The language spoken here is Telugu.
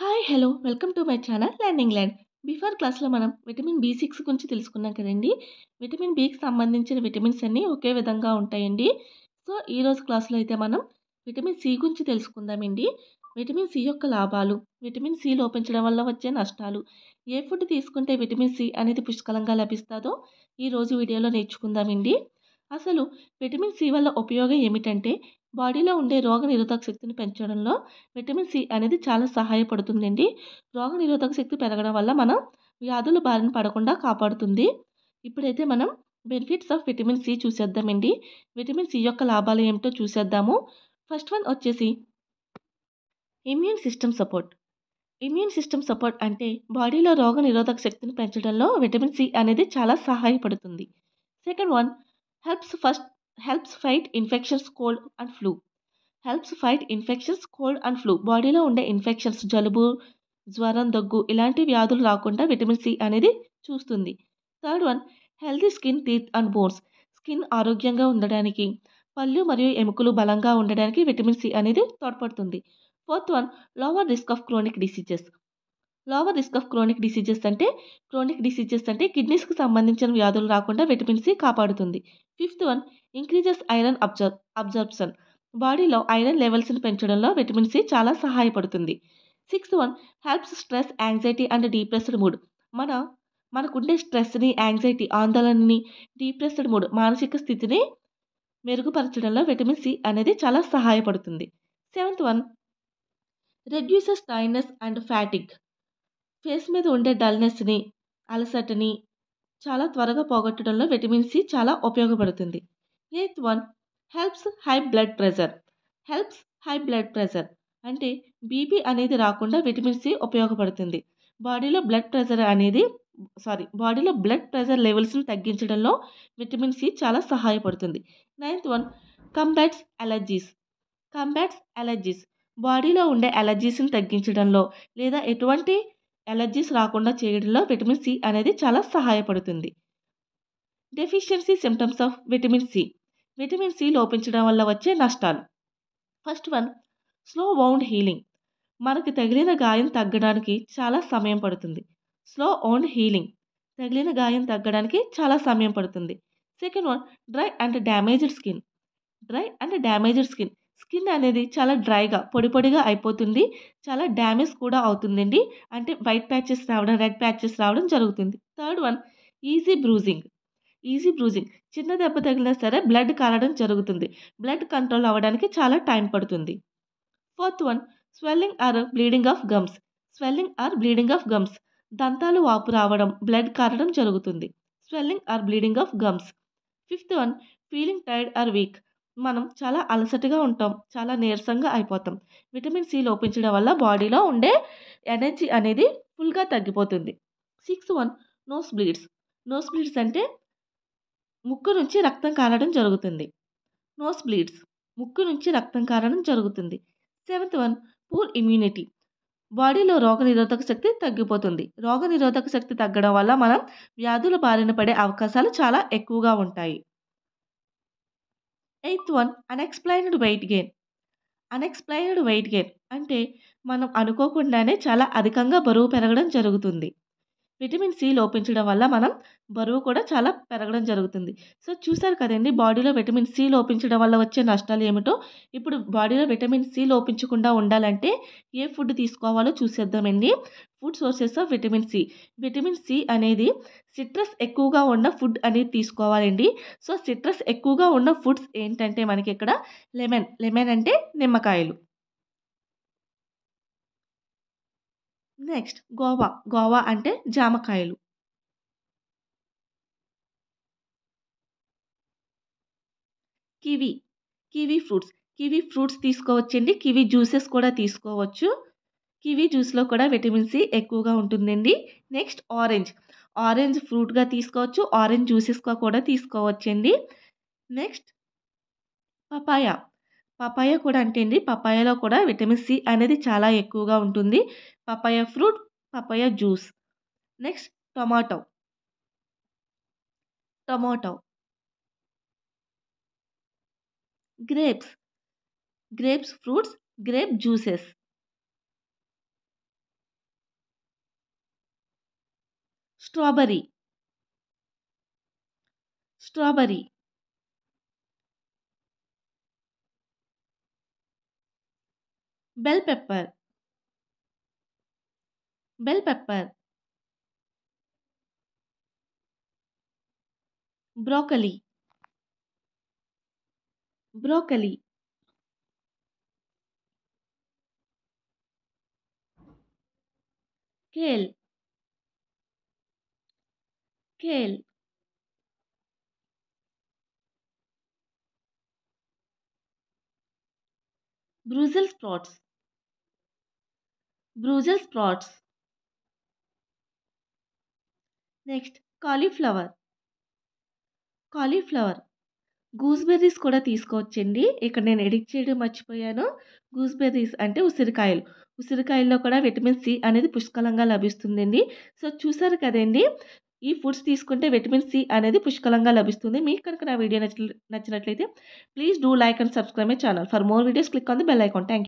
hi hello welcome to my channel landing land before క్లాస్లో మనం విటమిన్ బి సిక్స్ గురించి తెలుసుకున్నాం కదండి విటమిన్ బికి సంబంధించిన విటమిన్స్ అన్నీ ఒకే విధంగా ఉంటాయండి సో ఈరోజు క్లాస్లో అయితే మనం విటమిన్ సి గురించి తెలుసుకుందామండి విటమిన్ సి యొక్క లాభాలు విటమిన్ సి లోపించడం వల్ల వచ్చే నష్టాలు ఏ ఫుడ్ తీసుకుంటే విటమిన్ సి అనేది పుష్కలంగా లభిస్తుందో ఈరోజు వీడియోలో నేర్చుకుందామండి అసలు విటమిన్ సి వల్ల ఉపయోగం ఏమిటంటే బాడీలో ఉండే రోగ నిరోధక శక్తిని పెంచడంలో విటమిన్ సి అనేది చాలా సహాయపడుతుందండి రోగ నిరోధక శక్తి పెరగడం వల్ల మనం వ్యాధుల బారిన పడకుండా కాపాడుతుంది ఇప్పుడైతే మనం బెనిఫిట్స్ ఆఫ్ విటమిన్ సి చూసేద్దామండి విటమిన్ సి యొక్క లాభాలు ఏమిటో చూసేద్దాము ఫస్ట్ వన్ వచ్చేసి immune system support immune system support అంటే బాడీలో రోగ నిరోధక శక్తిని పెంచడంలో విటమిన్ సి అనేది చాలా సహాయపడుతుంది second one helps first helps fight infections cold and flu helps fight infections cold and flu బాడీలో ఉండే ఇన్ఫెక్షన్స్ జలుబు జ్వరం దగ్గు ఇలాంటి వ్యాధులు రాకుండా విటమిన్ సి అనేది చూస్తుంది third one healthy skin teeth and bones skin ఆరోగ్యంగా ఉండడానికి పళ్ళు మరియు ఎముకలు బలంగా ఉండడానికి విటమిన్ సి అనేది తోడ్పడుతుంది fourth one lower risk of chronic diseases lower risk of chronic diseases అంటే క్రోనిక్ డిసీజెస్ అంటే కిడ్నీస్కి సంబంధించిన వ్యాధులు రాకుండా విటమిన్ సి కాపాడుతుంది fifth one increases iron absorb absorption బాడీలో ఐరన్ లెవెల్స్ని పెంచడంలో విటమిన్ సి చాలా సహాయపడుతుంది sixth one helps stress anxiety and depressed mood మన మనకుండే స్ట్రెస్ని యాంగ్జైటీ ఆందోళనని డిప్రెస్డ్ మూడ్ మానసిక స్థితిని మెరుగుపరచడంలో విటమిన్ సి అనేది చాలా సహాయపడుతుంది seventh one reduces tiredness and fatigue face మీద ఉండే డల్నెస్ని అలసటని చాలా త్వరగా పోగొట్టడంలో విటమిన్ సి చాలా ఉపయోగపడుతుంది eighth one helps high blood pressure helps high blood pressure అంటే బీపీ అనేది రాకుండా విటమిన్ సి ఉపయోగపడుతుంది బాడీలో బ్లడ్ ప్రెషర్ అనేది సారీ బాడీలో బ్లడ్ ప్రెషర్ లెవెల్స్ని తగ్గించడంలో విటమిన్ సి చాలా సహాయపడుతుంది ninth one combats allergies combats allergies బాడీలో ఉండే అలర్జీస్ని తగ్గించడంలో లేదా ఎటువంటి ఎలర్జీస్ రాకుండా చేయడంలో విటమిన్ సి అనేది చాలా సహాయపడుతుంది deficiency symptoms of vitamin C vitamin C లోపించడం వల్ల వచ్చే నష్టాలు first one slow wound healing మనకు తగిలిన గాయం తగ్గడానికి చాలా సమయం పడుతుంది స్లో ఓన్ హీలింగ్ తగిలిన గాయం తగ్గడానికి చాలా సమయం పడుతుంది second one dry and damaged skin dry and damaged skin skin అనేది చాలా డ్రైగా పొడి పొడిగా అయిపోతుంది చాలా డ్యామేజ్ కూడా అవుతుందండి అంటే వైట్ ప్యాచెస్ రావడం రెడ్ ప్యాచెస్ రావడం జరుగుతుంది third one easy bruising easy bruising చిన్న దెబ్బ తగిలినా సరే బ్లడ్ కారడం జరుగుతుంది బ్లడ్ కంట్రోల్ అవ్వడానికి చాలా టైం పడుతుంది fourth one swelling or bleeding of gums swelling or bleeding of gums దంతాలు వాపు రావడం బ్లడ్ కారడం జరుగుతుంది swelling or bleeding of gums fifth one feeling tired or weak మనం చాలా అలసటగా ఉంటాం చాలా నీరసంగా అయిపోతాం విటమిన్ సి లోపించడం వల్ల బాడీలో ఉండే ఎనర్జీ అనేది ఫుల్గా తగ్గిపోతుంది six one nose bleeds nose bleeds అంటే ముక్కు నుంచి రక్తం కారడం జరుగుతుంది నోస్ బ్లీడ్స్ ముక్కు నుంచి రక్తం కారడం జరుగుతుంది సెవెంత్ వన్ పూర్ ఇమ్యూనిటీ బాడీలో రోగనిరోధక శక్తి తగ్గిపోతుంది రోగనిరోధక శక్తి తగ్గడం వల్ల మనం వ్యాధుల బారిన పడే అవకాశాలు చాలా ఎక్కువగా ఉంటాయి eighth one unexplained weight gain unexplained weight gain అంటే మనం అనుకోకుండానే చాలా అధికంగా బరువు పెరగడం జరుగుతుంది విటమిన్ సి లోపించడం వల్ల మనం బరువు కూడా చాలా పెరగడం జరుగుతుంది సో చూసారు కదండి బాడీలో విటమిన్ సి లోపించడం వల్ల వచ్చే నష్టాలు ఏమిటో ఇప్పుడు బాడీలో విటమిన్ సి లోపించకుండా ఉండాలంటే ఏ ఫుడ్ తీసుకోవాలో చూసేద్దామండి food sources of vitamin C vitamin C అనేది సిట్రస్ ఎక్కువగా ఉన్న ఫుడ్ అనేది తీసుకోవాలండి సో సిట్రస్ ఎక్కువగా ఉన్న ఫుడ్స్ ఏంటంటే మనకి ఇక్కడ లెమన్ లెమన్ అంటే నిమ్మకాయలు నెక్స్ట్ గోవా గోవా అంటే జామకాయలు kiwi kiwi fruits kiwi fruits తీసుకోవచ్చండి కివి జ్యూసెస్ కూడా తీసుకోవచ్చు కివి జ్యూస్లో కూడా విటమిన్ సి ఎక్కువగా ఉంటుందండి నెక్స్ట్ ఆరెంజ్ ఆరెంజ్ ఫ్రూట్గా తీసుకోవచ్చు ఆరెంజ్ జ్యూసెస్గా కూడా తీసుకోవచ్చండి నెక్స్ట్ పపాయ పపాయ కూడా అంటే అండి పపాయలో కూడా విటమిన్ సి అనేది చాలా ఎక్కువగా ఉంటుంది papaya fruit papaya juice next tomato tomato grapes grapes fruits grape juices strawberry strawberry bell pepper bell pepper broccoli broccoli kale kale Brussels sprouts Brussels sprouts next cauliflower cauliflower gooseberries కూడా తీసుకోవచ్చండి ఇక్కడ నేను ఎడిట్ చేయడం మర్చిపోయాను గూస్బెర్రీస్ అంటే ఉసిరికాయలు ఉసిరికాయల్లో కూడా విటమిన్ సి అనేది పుష్కలంగా లభిస్తుందండి సో చూసారు కదండి ఈ ఫుడ్స్ తీసుకుంటే విటమిన్ సి అనేది పుష్కలంగా లభిస్తుంది మీకు కనుక నా వీడియో నచ్చిన నచ్చినట్లయితే please do like and subscribe my channel for more videos click on the bell icon thank